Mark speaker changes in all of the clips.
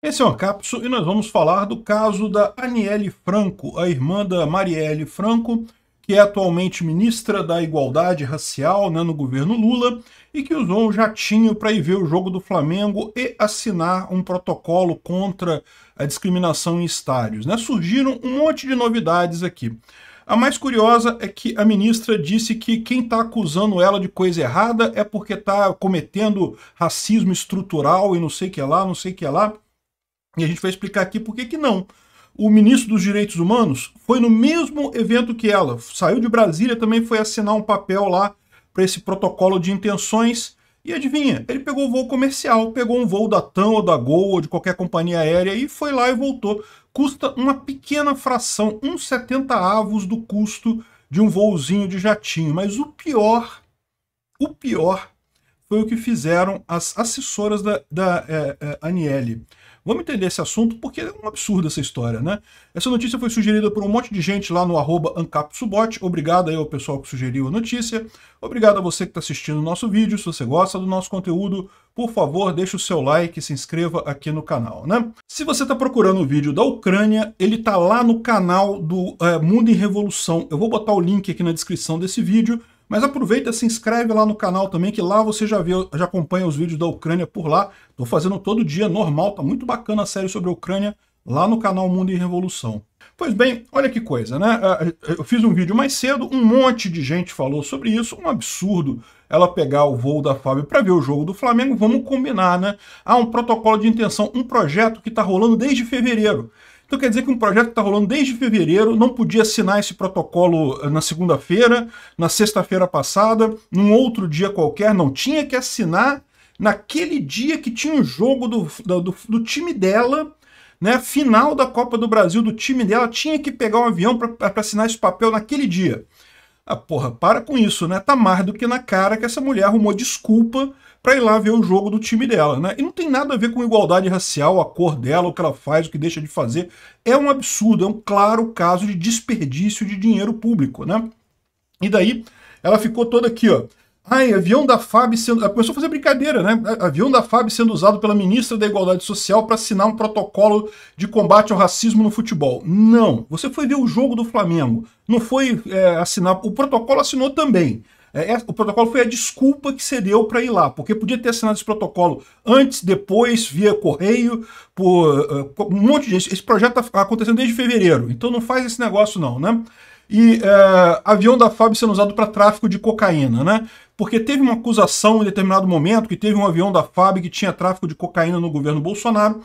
Speaker 1: Esse é o Capso e nós vamos falar do caso da Aniele Franco, a irmã da Marielle Franco, que é atualmente ministra da Igualdade Racial né, no governo Lula e que usou um jatinho para ir ver o jogo do Flamengo e assinar um protocolo contra a discriminação em estádios. Né? Surgiram um monte de novidades aqui. A mais curiosa é que a ministra disse que quem está acusando ela de coisa errada é porque está cometendo racismo estrutural e não sei o que lá, não sei o que lá. E a gente vai explicar aqui por que, que não. O ministro dos Direitos Humanos foi no mesmo evento que ela, saiu de Brasília, também foi assinar um papel lá para esse protocolo de intenções. E adivinha, ele pegou o voo comercial, pegou um voo da TAM ou da Gol ou de qualquer companhia aérea e foi lá e voltou. Custa uma pequena fração, uns 70 avos do custo de um voozinho de jatinho. Mas o pior, o pior foi o que fizeram as assessoras da, da é, é, Aniele. Vamos entender esse assunto, porque é um absurdo essa história, né? Essa notícia foi sugerida por um monte de gente lá no arroba AncapSubot. Obrigado aí ao pessoal que sugeriu a notícia. Obrigado a você que está assistindo o nosso vídeo. Se você gosta do nosso conteúdo, por favor, deixe o seu like e se inscreva aqui no canal, né? Se você está procurando o vídeo da Ucrânia, ele está lá no canal do é, Mundo em Revolução. Eu vou botar o link aqui na descrição desse vídeo mas aproveita, se inscreve lá no canal também, que lá você já vê, já acompanha os vídeos da Ucrânia por lá. Estou fazendo todo dia, normal, tá muito bacana a série sobre a Ucrânia lá no canal Mundo em Revolução. Pois bem, olha que coisa, né? Ah, eu fiz um vídeo mais cedo, um monte de gente falou sobre isso, um absurdo ela pegar o voo da Fábio para ver o jogo do Flamengo, vamos combinar, né? Há um protocolo de intenção, um projeto que está rolando desde fevereiro. Então quer dizer que um projeto que está rolando desde fevereiro não podia assinar esse protocolo eh, na segunda-feira, na sexta-feira passada, num outro dia qualquer, não tinha que assinar naquele dia que tinha um jogo do, do, do time dela, né? Final da Copa do Brasil do time dela, tinha que pegar um avião para assinar esse papel naquele dia. Ah, porra, para com isso, né? Tá mais do que na cara que essa mulher arrumou desculpa para ir lá ver o jogo do time dela, né? E não tem nada a ver com igualdade racial, a cor dela, o que ela faz, o que deixa de fazer. É um absurdo, é um claro caso de desperdício de dinheiro público, né? E daí ela ficou toda aqui, ó. Ai, avião da FAB sendo. Ah, começou a fazer brincadeira, né? Ah, avião da FAB sendo usado pela ministra da Igualdade Social para assinar um protocolo de combate ao racismo no futebol. Não. Você foi ver o jogo do Flamengo. Não foi é, assinar. O protocolo assinou também. É, é o protocolo foi a desculpa que você deu para ir lá, porque podia ter assinado esse protocolo antes, depois, via correio, por uh, um monte de gente. Esse projeto está tá acontecendo desde fevereiro, então não faz esse negócio não, né? e é, avião da FAB sendo usado para tráfico de cocaína, né? Porque teve uma acusação em determinado momento que teve um avião da FAB que tinha tráfico de cocaína no governo Bolsonaro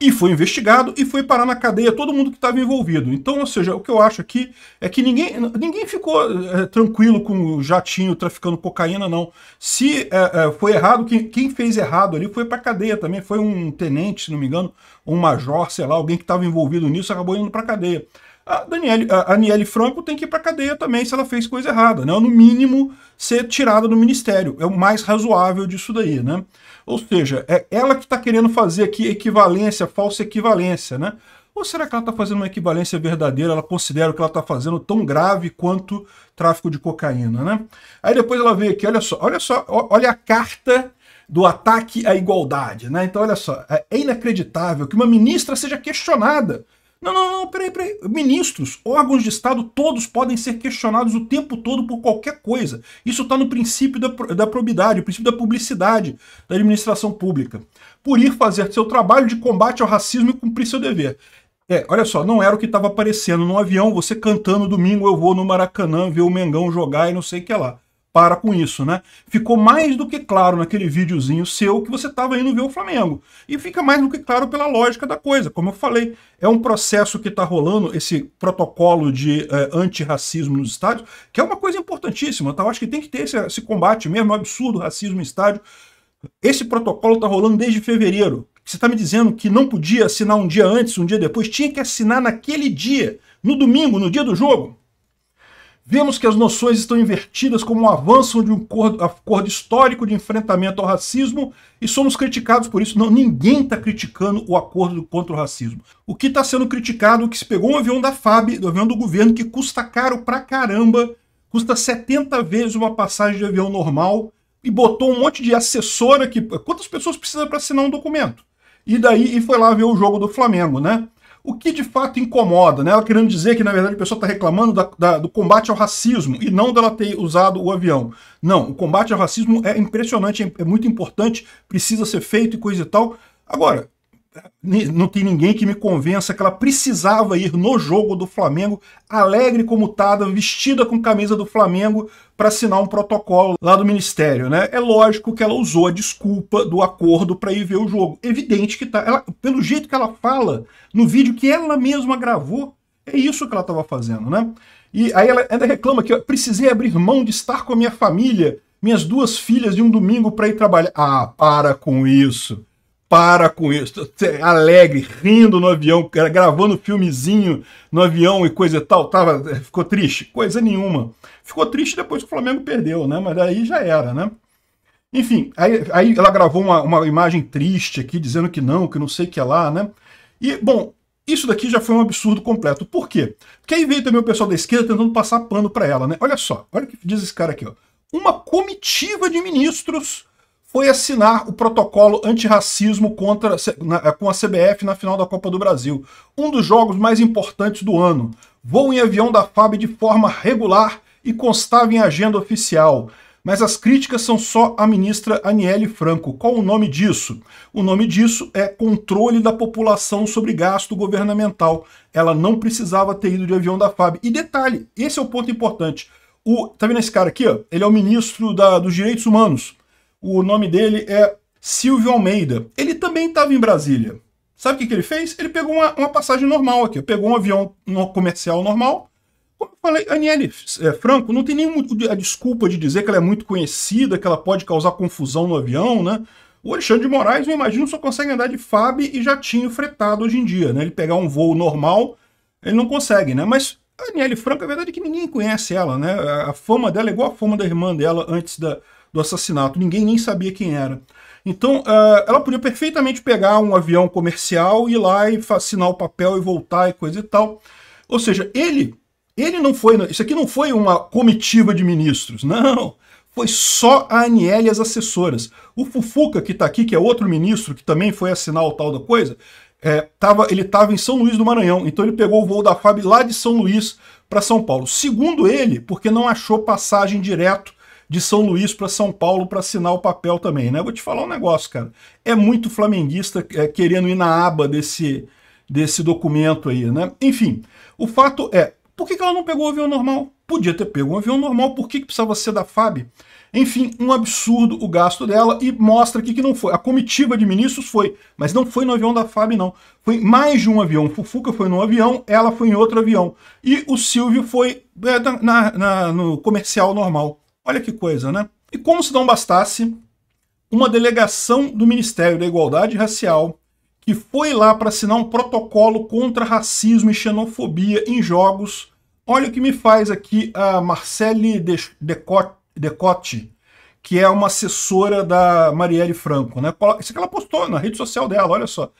Speaker 1: e foi investigado e foi parar na cadeia todo mundo que estava envolvido. Então, ou seja, o que eu acho aqui é que ninguém, ninguém ficou é, tranquilo com o jatinho traficando cocaína, não. Se é, é, foi errado, quem, quem, fez errado ali foi para cadeia também. Foi um tenente, se não me engano, um major, sei lá, alguém que estava envolvido nisso acabou indo para cadeia a Daniele, a Aniele Franco tem que ir para cadeia também se ela fez coisa errada, né? Ou no mínimo ser tirada do ministério. É o mais razoável disso daí, né? Ou seja, é ela que está querendo fazer aqui equivalência, falsa equivalência, né? Ou será que ela está fazendo uma equivalência verdadeira? Ela considera o que ela está fazendo tão grave quanto tráfico de cocaína, né? Aí depois ela veio aqui, olha só, olha só, olha a carta do ataque à igualdade, né? Então, olha só, é inacreditável que uma ministra seja questionada não, não, não, peraí, peraí. Ministros, órgãos de Estado, todos podem ser questionados o tempo todo por qualquer coisa. Isso está no princípio da, da probidade, o princípio da publicidade da administração pública. Por ir fazer seu trabalho de combate ao racismo e cumprir seu dever. É, olha só, não era o que estava aparecendo no avião, você cantando domingo, eu vou no Maracanã ver o Mengão jogar e não sei o que lá para com isso, né? Ficou mais do que claro naquele videozinho seu que você estava indo ver o Flamengo. E fica mais do que claro pela lógica da coisa. Como eu falei, é um processo que está rolando, esse protocolo de é, antirracismo nos estádios, que é uma coisa importantíssima, tá? Eu acho que tem que ter esse, esse combate mesmo, é um absurdo racismo em estádio. Esse protocolo está rolando desde fevereiro. Você está me dizendo que não podia assinar um dia antes, um dia depois, tinha que assinar naquele dia, no domingo, no dia do jogo. Vemos que as noções estão invertidas como um avanço de um acordo, histórico de enfrentamento ao racismo e somos criticados por isso. Não, ninguém está criticando o acordo contra o racismo. O que está sendo criticado é que se pegou um avião da FAB, do avião do governo, que custa caro pra caramba, custa 70 vezes uma passagem de avião normal e botou um monte de assessora que. Quantas pessoas precisa para assinar um documento? E daí e foi lá ver o jogo do Flamengo, né? o que de fato incomoda, né? Ela querendo dizer que, na verdade, a pessoa está reclamando da, da, do combate ao racismo e não dela ter usado o avião. Não, o combate ao racismo é impressionante, é, é muito importante, precisa ser feito e coisa e tal. Agora, não tem ninguém que me convença que ela precisava ir no jogo do Flamengo, alegre como tada, vestida com camisa do Flamengo, para assinar um protocolo lá do Ministério, né? É lógico que ela usou a desculpa do acordo para ir ver o jogo. Evidente que tá. Ela, pelo jeito que ela fala no vídeo que ela mesma gravou, é isso que ela estava fazendo, né? E aí ela ainda reclama que eu precisei abrir mão de estar com a minha família, minhas duas filhas, de um domingo para ir trabalhar. Ah, para com isso para com isso. É alegre, rindo no avião, gravando filmezinho no avião e coisa e tal. Tava, eh, ficou triste? Coisa nenhuma. Ficou triste depois que o Flamengo perdeu, né? Mas aí já era, né? Enfim, aí, aí ela gravou uma, uma imagem triste aqui, dizendo que não, que não sei o que é lá, né? E, bom, isso daqui já foi um absurdo completo. Por quê? Porque aí veio também o pessoal da esquerda tentando passar pano para ela, né? Olha só, olha o que diz esse cara aqui, ó. Uma comitiva de ministros foi assinar o protocolo antirracismo contra, na, é, com a CBF na final da Copa do Brasil, um dos jogos mais importantes do ano. Vou em avião da FAB de forma regular e constava em agenda oficial. Mas as críticas são só à ministra Aniele Franco. Qual o nome disso? O nome disso é controle da população sobre gasto governamental. Ela não precisava ter ido de avião da FAB. E detalhe, esse é o ponto importante. O, tá vendo esse cara aqui? Ó? Ele é o ministro da, dos Direitos Humanos. O nome dele é Silvio Almeida. Ele também estava em Brasília. Sabe o que, que ele fez? Ele pegou uma, uma passagem normal aqui, pegou um avião comercial normal. Como eu falei, Aniele é, Franco não tem nenhuma a desculpa de dizer que ela é muito conhecida, que ela pode causar confusão no avião, né? O Alexandre de Moraes, eu imagino, só consegue andar de FAB e jatinho fretado hoje em dia, né? Ele pegar um voo normal, ele não consegue, né? Mas a Aniele Franco, a é verdade é que ninguém conhece ela, né? A fama dela é igual a fama da irmã dela antes da, do assassinato. Ninguém nem sabia quem era. Então, ah, ela podia perfeitamente pegar um avião comercial, ir lá e assinar o papel e voltar e coisa e tal. Ou seja, ele, ele não foi. Isso aqui não foi uma comitiva de ministros, não. Foi só a Aniel e as assessoras. O Fufuca, que está aqui, que é outro ministro, que também foi assinar o tal da coisa, é, tava, ele estava em São Luís do Maranhão. Então ele pegou o voo da FAB lá de São Luís para São Paulo. Segundo ele, porque não achou passagem direto de São Luís para São Paulo para assinar o papel também, né? Vou te falar um negócio, cara. É muito flamenguista é, querendo ir na aba desse, desse documento aí, né? Enfim, o fato é, por que, que ela não pegou o avião normal? Podia ter pego um avião normal, por que, que precisava ser da FAB? Enfim, um absurdo o gasto dela e mostra aqui que não foi. A comitiva de ministros foi, mas não foi no avião da FAB, não. Foi mais de um avião. Fufuca foi num avião, ela foi em outro avião. E o Silvio foi é, na, na, no comercial normal. Olha que coisa, né? E como se não bastasse, uma delegação do Ministério da Igualdade Racial que foi lá para assinar um protocolo contra racismo e xenofobia em jogos. Olha o que me faz aqui a Marcele Decote, que é uma assessora da Marielle Franco. Né? Isso que ela postou na rede social dela, olha só.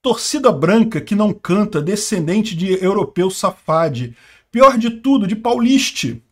Speaker 1: Torcida branca que não canta, descendente de europeu safade. Pior de tudo, de pauliste.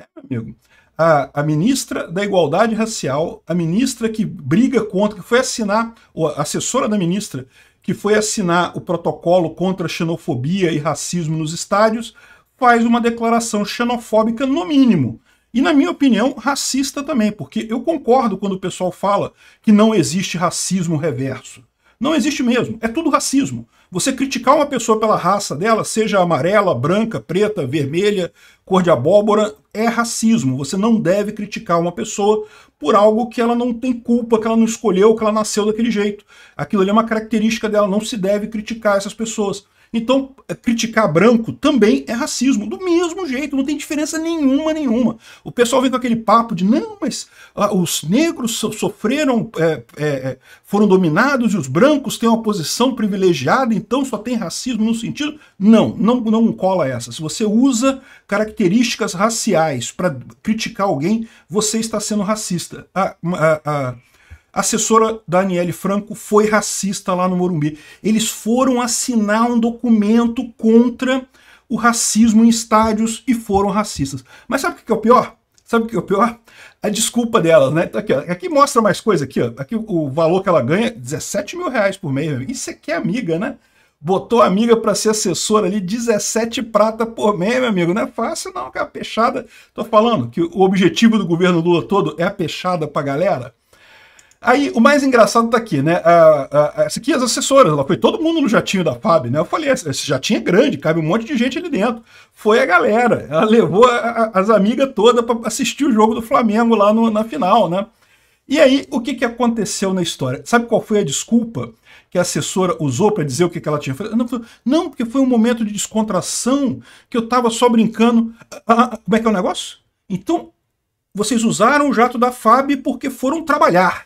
Speaker 1: É, meu amigo a, a, ministra da Igualdade Racial, a ministra que briga contra, que foi assinar, a assessora da ministra, que foi assinar o protocolo contra xenofobia e racismo nos estádios, faz uma declaração xenofóbica, no mínimo. E, na minha opinião, racista também, porque eu concordo quando o pessoal fala que não existe racismo reverso. Não existe mesmo, é tudo racismo. Você criticar uma pessoa pela raça dela, seja amarela, branca, preta, vermelha, cor de abóbora, é racismo. Você não deve criticar uma pessoa por algo que ela não tem culpa, que ela não escolheu, que ela nasceu daquele jeito. Aquilo ali é uma característica dela, não se deve criticar essas pessoas. Então, eh, criticar branco também é racismo, do mesmo jeito, não tem diferença nenhuma, nenhuma. O pessoal vem com aquele papo de não, mas ah, os negros sofreram, é, é, foram dominados e os brancos têm uma posição privilegiada, então só tem racismo no sentido. Não, não, não cola essa. Se você usa características raciais para criticar alguém, você está sendo racista. Ah, ah, ah, a assessora Daniele Franco foi racista lá no Morumbi. Eles foram assinar um documento contra o racismo em estádios e foram racistas. Mas sabe o que é o pior? Sabe o que é o pior? A desculpa delas, né? Tá aqui, ó. aqui mostra mais coisa aqui, ó. Aqui o valor que ela ganha, 17 mil reais por mês. Isso aqui é amiga, né? Botou a amiga para ser assessora ali, 17 prata por mês, meu amigo. Não é fácil não, que a peixada... Tô falando que o objetivo do governo Lula todo é a peixada pra galera. Aí, o mais engraçado tá aqui, né? essa aqui, as assessoras, ela foi todo mundo no jatinho da FAB, né? Eu falei, esse jatinho é grande, cabe um monte de gente ali dentro. Foi a galera. Ela levou a, as amigas todas para assistir o jogo do Flamengo lá no, na final, né? E aí, o que, que aconteceu na história? Sabe qual foi a desculpa que a assessora usou para dizer o que, que ela tinha feito? Não, não, porque foi um momento de descontração que eu estava só brincando. Ah, ah, ah, como é que é o negócio? Então, vocês usaram o jato da FAB porque foram trabalhar.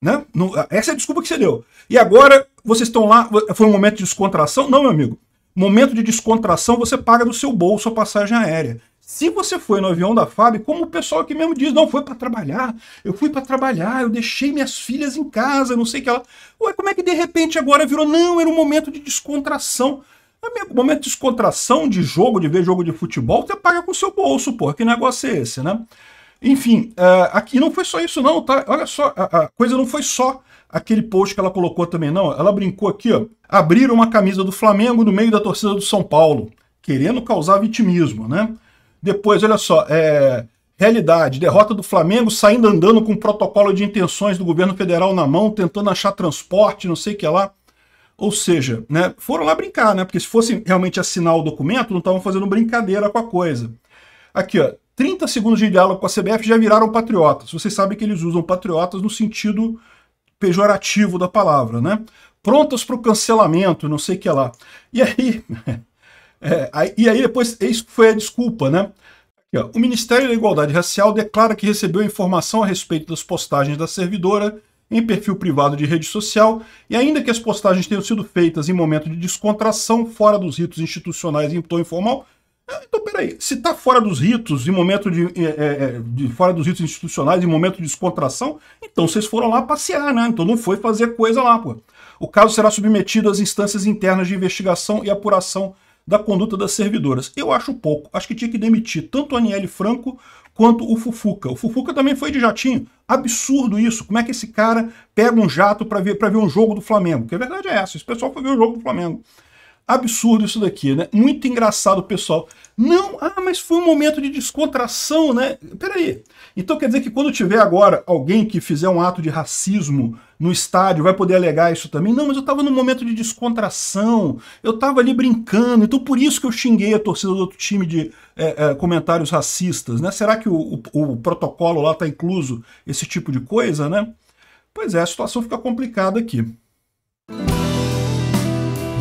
Speaker 1: Né? Não, ah, essa é a desculpa que você deu. E agora vocês estão lá, foi um momento de descontração? Não, meu amigo. Momento de descontração, você paga do seu bolso a passagem aérea. Se você foi no avião da FAB, como o pessoal aqui mesmo diz, não, foi para trabalhar, eu fui para trabalhar, eu deixei minhas filhas em casa, não sei o que ela. Ué, como é que de repente agora virou? Não, era um momento de descontração. momento de descontração de jogo, de ver jogo de futebol, você paga com o seu bolso, porra. Que negócio é esse, né? Enfim, uh, aqui não foi só isso não, tá? Olha só, a, a, coisa não foi só aquele post que ela colocou também, não. Ela brincou aqui, ó. Abriram uma camisa do Flamengo no meio da torcida do São Paulo, querendo causar vitimismo, né? Depois, olha só, é... Realidade, derrota do Flamengo, saindo andando com o protocolo de intenções do governo federal na mão, tentando achar transporte, não sei o que lá. Ou seja, né, foram lá brincar, né? Porque se fosse realmente assinar o documento, não estavam fazendo brincadeira com a coisa. Aqui, ó, 30 segundos de diálogo com a CBF já viraram patriotas. Vocês sabem que eles usam patriotas no sentido pejorativo da palavra, né? Prontas para o cancelamento, não sei o que lá. E aí, é, aí, e aí depois, isso foi a desculpa, né? O Ministério da Igualdade Racial declara que recebeu informação a respeito das postagens da servidora em perfil privado de rede social, e ainda que as postagens tenham sido feitas em momento de descontração fora dos ritos institucionais em tom informal, ah, então, peraí, se está fora dos ritos, em momento de, é, é, é, de, fora dos ritos institucionais, em momento de descontração, então vocês foram lá passear, né? Então não foi fazer coisa lá, pô. O caso será submetido às instâncias internas de investigação e apuração da conduta das servidoras. Eu acho pouco. Acho que tinha que demitir tanto a Aniele Franco quanto o Fufuca. O Fufuca também foi de jatinho. Absurdo isso. Como é que esse cara pega um jato para ver, pra ver um jogo do Flamengo? Que a verdade é essa. Esse pessoal foi ver o jogo do Flamengo absurdo isso daqui, né? Muito engraçado, pessoal. Não, ah, mas foi um momento de descontração, né? Peraí. Então quer dizer que quando tiver agora alguém que fizer um ato de racismo no estádio, vai poder alegar isso também? Não, mas eu tava num momento de descontração, eu tava ali brincando, então por isso que eu xinguei a torcida do outro time de é, é, comentários racistas, né? Será que o, o, o protocolo lá tá incluso esse tipo de coisa, né? Pois é, a situação fica complicada aqui.